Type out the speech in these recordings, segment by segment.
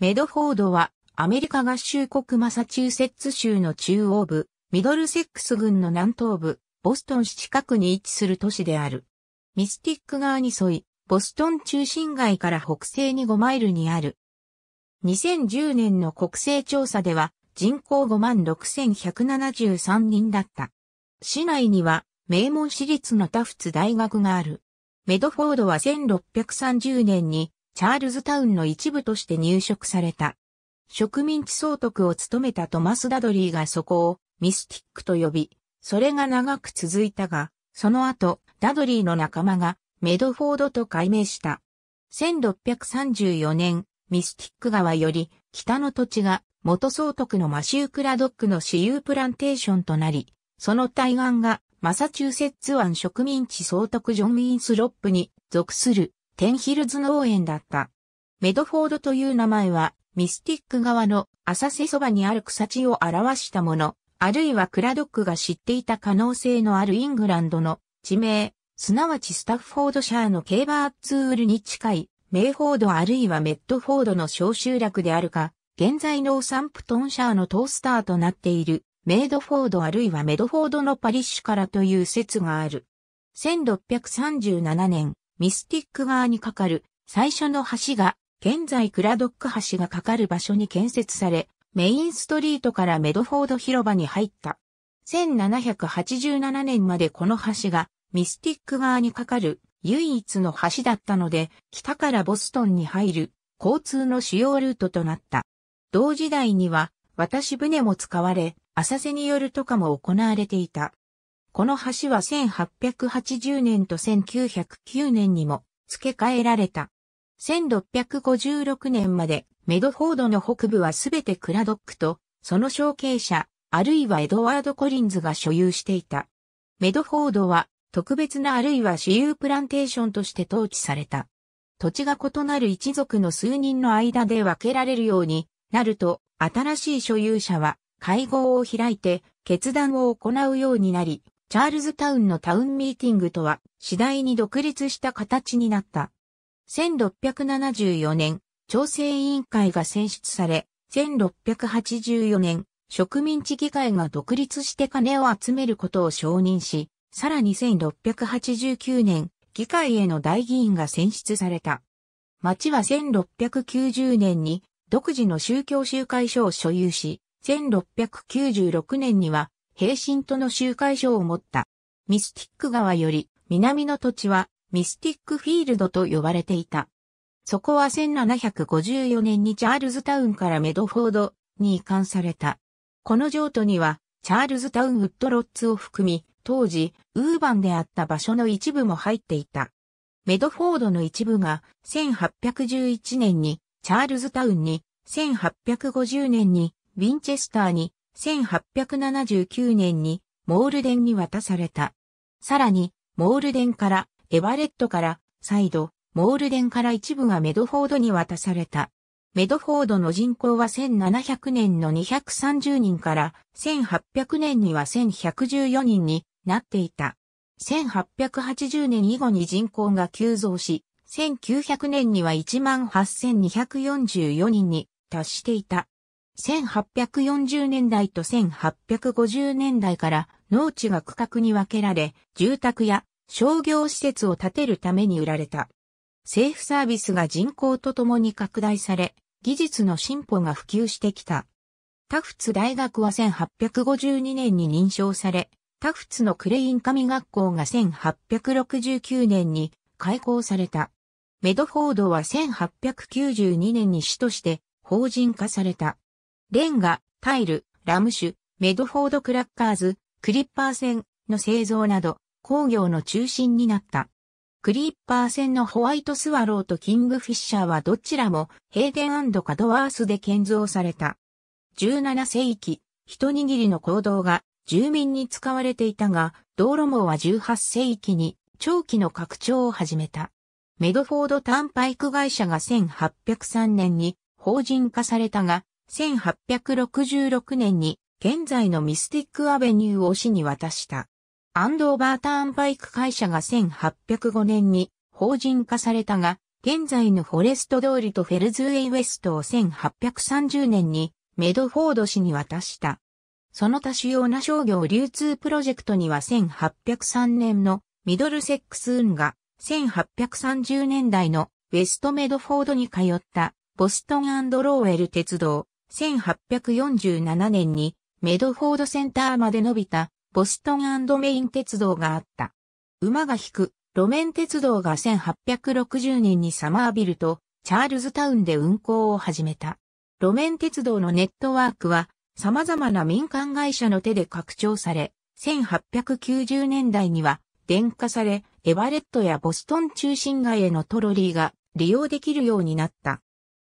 メドフォードは、アメリカ合衆国マサチューセッツ州の中央部、ミドルセックス郡の南東部、ボストン市近くに位置する都市である。ミスティック川に沿い、ボストン中心街から北西に5マイルにある。2010年の国勢調査では、人口56,173人だった。市内には、名門私立のタフツ大学がある。メドフォードは1630年にチャールズタウンの一部として入植された。植民地総督を務めたトマス・ダドリーがそこをミスティックと呼び、それが長く続いたが、その後、ダドリーの仲間がメドフォードと改名した。1634年、ミスティック川より北の土地が元総督のマシュー・クラドックの私有プランテーションとなり、その対岸がマサチューセッツ湾植民地総督ジョン・ウィンスロップに属するテンヒルズ農園だった。メドフォードという名前は、ミスティック側の浅瀬そばにある草地を表したもの、あるいはクラドックが知っていた可能性のあるイングランドの地名、すなわちスタッフォードシャーのケーバーツールに近い、メイフォードあるいはメッドフォードの小集落であるか、現在のサンプトンシャーのトースターとなっている、メイドフォードあるいはメドフォードのパリッシュからという説がある。1637年、ミスティック側に架かる最初の橋が、現在クラドック橋が架かる場所に建設され、メインストリートからメドフォード広場に入った。1787年までこの橋がミスティック側に架かる唯一の橋だったので、北からボストンに入る交通の主要ルートとなった。同時代には渡し船も使われ、浅瀬によるとかも行われていた。この橋は1880年と1909年にも付け替えられた。1656年までメドフォードの北部はすべてクラドックと、その承継者、あるいはエドワード・コリンズが所有していた。メドフォードは特別なあるいは私有プランテーションとして統治された。土地が異なる一族の数人の間で分けられるようになると、新しい所有者は会合を開いて決断を行うようになり、チャールズタウンのタウンミーティングとは次第に独立した形になった。1674年、調整委員会が選出され、1684年、植民地議会が独立して金を集めることを承認し、さらに1689年、議会への大議員が選出された。町は1690年に独自の宗教集会所を所有し、1696年には平身との集会所を持った。ミスティック川より南の土地はミスティックフィールドと呼ばれていた。そこは1754年にチャールズタウンからメドフォードに移管された。この譲渡にはチャールズタウンウッドロッツを含み、当時、ウーバンであった場所の一部も入っていた。メドフォードの一部が1811年にチャールズタウンに、1850年にウィンチェスターに、1879年にモールデンに渡された。さらに、モールデンから、エバレットから、再度、モールデンから一部がメドフォードに渡された。メドフォードの人口は1700年の230人から1800年には1114人になっていた。1880年以後に人口が急増し、1900年には18,244人に達していた。1840年代と1850年代から農地が区画に分けられ、住宅や商業施設を建てるために売られた。政府サービスが人口とともに拡大され、技術の進歩が普及してきた。タフツ大学は1852年に認証され、タフツのクレイン神学校が1869年に開校された。メドフォードは1892年に市として法人化された。レンガ、タイル、ラム酒、メドフォードクラッカーズ、クリッパー船の製造など工業の中心になった。クリッパー船のホワイトスワローとキングフィッシャーはどちらもヘーデンカドワースで建造された。17世紀、一握りの行動が住民に使われていたが、道路網は18世紀に長期の拡張を始めた。メドフォードタンパイク会社が1803年に法人化されたが、1866年に現在のミスティックアベニューを市に渡した。アンドーバーターンパイク会社が1805年に法人化されたが、現在のフォレスト通りとフェルズウェイウエストを1830年にメドフォード市に渡した。その他主要な商業流通プロジェクトには1803年のミドルセックス運が1830年代のウェストメドフォードに通ったボストンローウェル鉄道1847年にメドフォードセンターまで伸びたボストンメイン鉄道があった。馬が引く路面鉄道が1860年にサマービルとチャールズタウンで運行を始めた。路面鉄道のネットワークは様々な民間会社の手で拡張され、1890年代には電化され、エバレットやボストン中心街へのトロリーが利用できるようになった。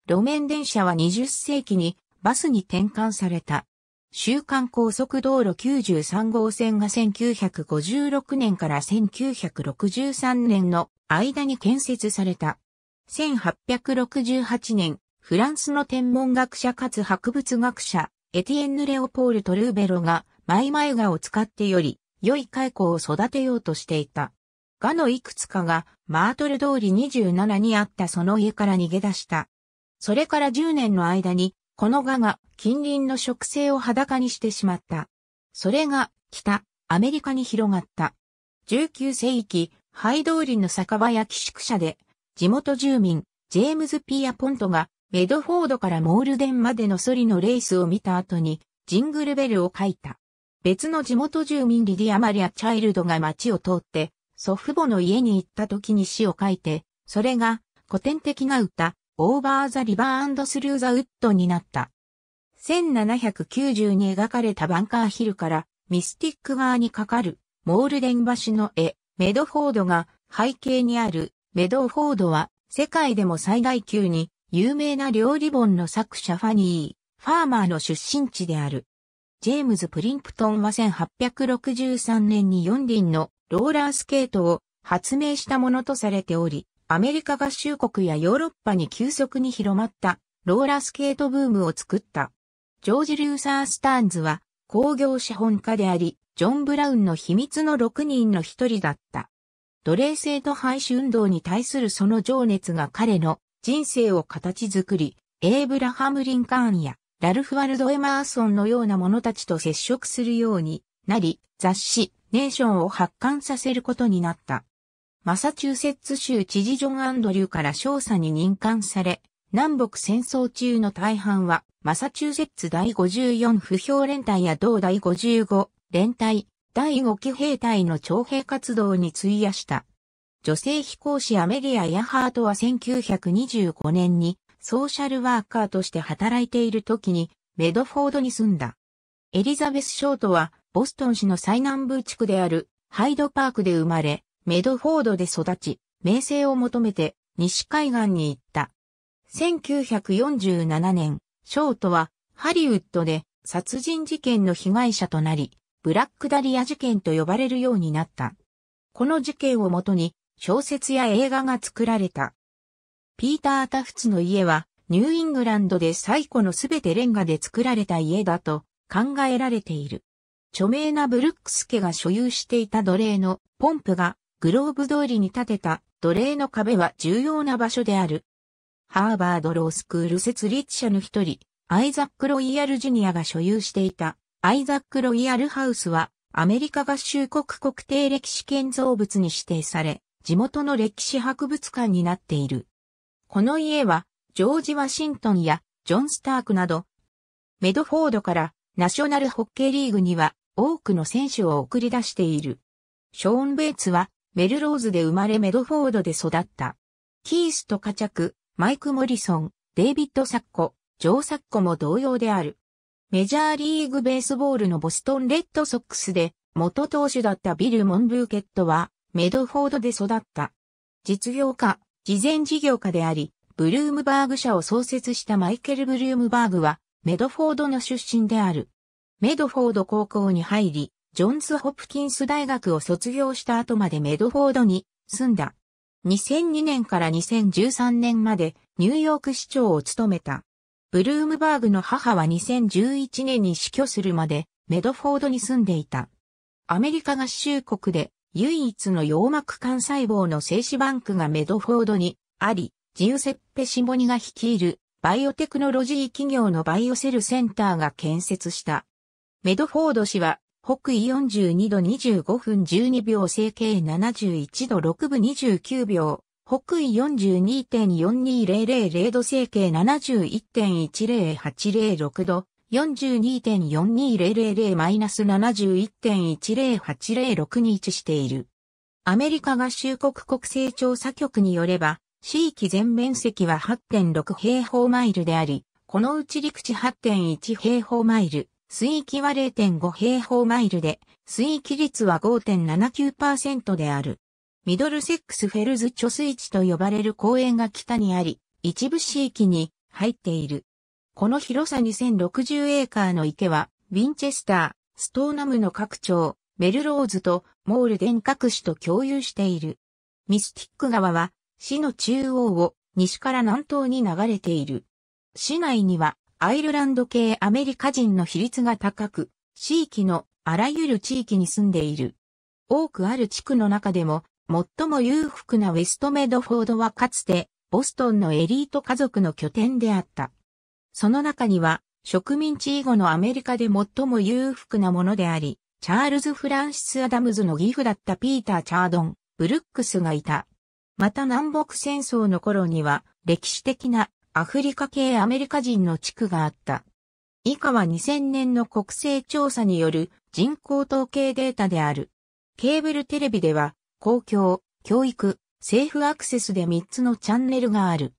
路面電車は20世紀にバスに転換された。週刊高速道路93号線が1956年から1963年の間に建設された。1868年、フランスの天文学者かつ博物学者、エティエンヌ・レオポール・トルーベロが、マイマイガを使ってより、良い蚕を育てようとしていた。ガのいくつかが、マートル通り27にあったその家から逃げ出した。それから10年の間に、この蛾が近隣の植生を裸にしてしまった。それが北、アメリカに広がった。19世紀、ハイドーリンの酒場や寄宿舎で、地元住民、ジェームズ・ピア・ポントが、メドフォードからモールデンまでのソリのレースを見た後に、ジングルベルを書いた。別の地元住民リディア・マリア・チャイルドが街を通って、祖父母の家に行った時に詩を書いて、それが古典的な歌、オーバーザリバースルーザウッドになった。1790に描かれたバンカーヒルからミスティック側にかかるモールデン橋の絵、メドフォードが背景にあるメドフォードは世界でも最大級に有名な料理本の作者ファニー、ファーマーの出身地である。ジェームズ・プリンプトンは1863年に4輪のローラースケートを発明したものとされており、アメリカ合衆国やヨーロッパに急速に広まったローラースケートブームを作った。ジョージ・ルーサー・スターンズは工業資本家であり、ジョン・ブラウンの秘密の6人の一人だった。奴隷制度廃止運動に対するその情熱が彼の人生を形作り、エイブラハム・リンカーンやラルフ・ワルド・エマーソンのような者たちと接触するようになり、雑誌、ネーションを発刊させることになった。マサチューセッツ州知事ジョン・アンドリューから少佐に任官され、南北戦争中の大半は、マサチューセッツ第54不評連隊や同第55連隊、第5騎兵隊の徴兵活動に費やした。女性飛行士アメリア・ヤハートは1925年にソーシャルワーカーとして働いている時にメドフォードに住んだ。エリザベス・ショートはボストン市の最南部地区であるハイドパークで生まれ、メドフォードで育ち、名声を求めて西海岸に行った。1947年、ショートはハリウッドで殺人事件の被害者となり、ブラックダリア事件と呼ばれるようになった。この事件をもとに小説や映画が作られた。ピーター・タフツの家はニューイングランドで最古のすべてレンガで作られた家だと考えられている。著名なブルックス家が所有していた奴隷のポンプがグローブ通りに建てた奴隷の壁は重要な場所である。ハーバードロースクール設立者の一人、アイザック・ロイヤル・ジュニアが所有していた、アイザック・ロイヤル・ハウスは、アメリカ合衆国国定歴史建造物に指定され、地元の歴史博物館になっている。この家は、ジョージ・ワシントンやジョン・スタークなど、メドフォードからナショナルホッケーリーグには多くの選手を送り出している。ショーン・ベイツはメルローズで生まれメドフォードで育った。キースとカチャク、マイク・モリソン、デイビッド・サッコ、ジョー・サッコも同様である。メジャーリーグベースボールのボストン・レッドソックスで元投手だったビル・モンブーケットはメドフォードで育った。実業家、事前事業家であり、ブルームバーグ社を創設したマイケル・ブルームバーグはメドフォードの出身である。メドフォード高校に入り、ジョンズ・ホプキンス大学を卒業した後までメドフォードに住んだ。2002年から2013年までニューヨーク市長を務めた。ブルームバーグの母は2011年に死去するまでメドフォードに住んでいた。アメリカ合衆国で唯一の洋膜幹細胞の精子バンクがメドフォードにあり、ジウセッペ・シモニが率いるバイオテクノロジー企業のバイオセルセンターが建設した。メドフォード氏は北緯42度25分12秒整形71度6分29秒、北緯42.42000度整形71.10806度、42.4200-71.10806に位置している。アメリカ合衆国国勢調査局によれば、地域全面積は8.6平方マイルであり、このうち陸地8.1平方マイル、水域は0.5平方マイルで、水域率は5.79%である。ミドルセックスフェルズ貯水池と呼ばれる公園が北にあり、一部市域に入っている。この広さ2060エーカーの池は、ウィンチェスター、ストーナムの各町、メルローズとモールデン各市と共有している。ミスティック川は、市の中央を西から南東に流れている。市内にはアイルランド系アメリカ人の比率が高く、地域のあらゆる地域に住んでいる。多くある地区の中でも、最も裕福なウェストメドフォードはかつて、ボストンのエリート家族の拠点であった。その中には、植民地以後のアメリカで最も裕福なものであり、チャールズ・フランシス・アダムズの義父だったピーター・チャードン、ブルックスがいた。また南北戦争の頃には、歴史的なアフリカ系アメリカ人の地区があった。以下は2000年の国勢調査による人口統計データである。ケーブルテレビでは公共、教育、政府アクセスで3つのチャンネルがある。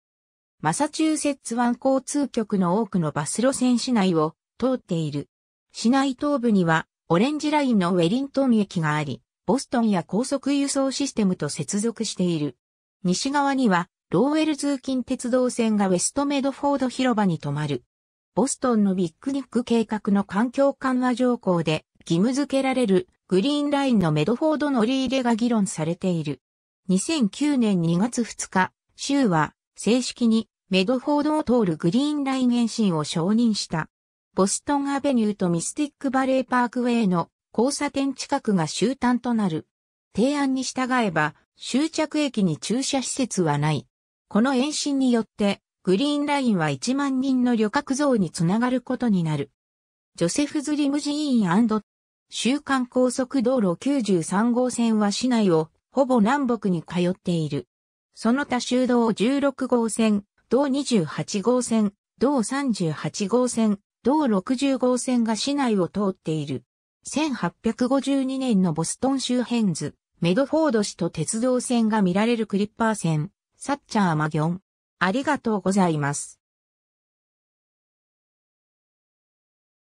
マサチューセッツ湾交通局の多くのバス路線市内を通っている。市内東部にはオレンジラインのウェリントン駅があり、ボストンや高速輸送システムと接続している。西側にはローウェル通勤鉄道線がウェストメドフォード広場に止まる。ボストンのビッグニック計画の環境緩和条項で義務付けられるグリーンラインのメドフォード乗り入れが議論されている。2009年2月2日、州は正式にメドフォードを通るグリーンライン延伸を承認した。ボストンアベニューとミスティックバレーパークウェイの交差点近くが終端となる。提案に従えば終着駅に駐車施設はない。この延伸によって、グリーンラインは1万人の旅客増につながることになる。ジョセフズ・リムジーン週刊高速道路93号線は市内をほぼ南北に通っている。その他州道16号線、道28号線、道38号線、道60号線が市内を通っている。1852年のボストン周辺図、メドフォード市と鉄道線が見られるクリッパー線。サッチャーマギョン。ありがとうございます。